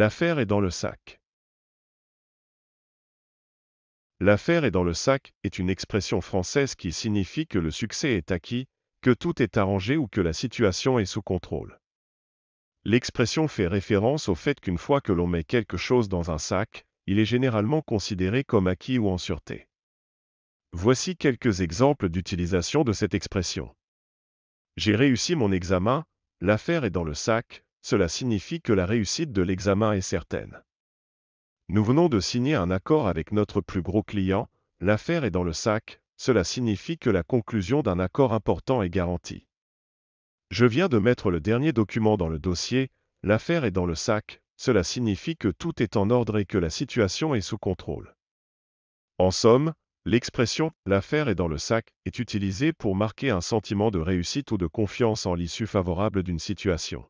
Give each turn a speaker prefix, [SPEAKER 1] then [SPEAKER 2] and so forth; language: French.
[SPEAKER 1] L'affaire est dans le sac. L'affaire est dans le sac est une expression française qui signifie que le succès est acquis, que tout est arrangé ou que la situation est sous contrôle. L'expression fait référence au fait qu'une fois que l'on met quelque chose dans un sac, il est généralement considéré comme acquis ou en sûreté. Voici quelques exemples d'utilisation de cette expression. J'ai réussi mon examen, l'affaire est dans le sac, cela signifie que la réussite de l'examen est certaine. Nous venons de signer un accord avec notre plus gros client, l'affaire est dans le sac, cela signifie que la conclusion d'un accord important est garantie. Je viens de mettre le dernier document dans le dossier, l'affaire est dans le sac, cela signifie que tout est en ordre et que la situation est sous contrôle. En somme, l'expression l'affaire est dans le sac est utilisée pour marquer un sentiment de réussite ou de confiance en l'issue favorable d'une situation.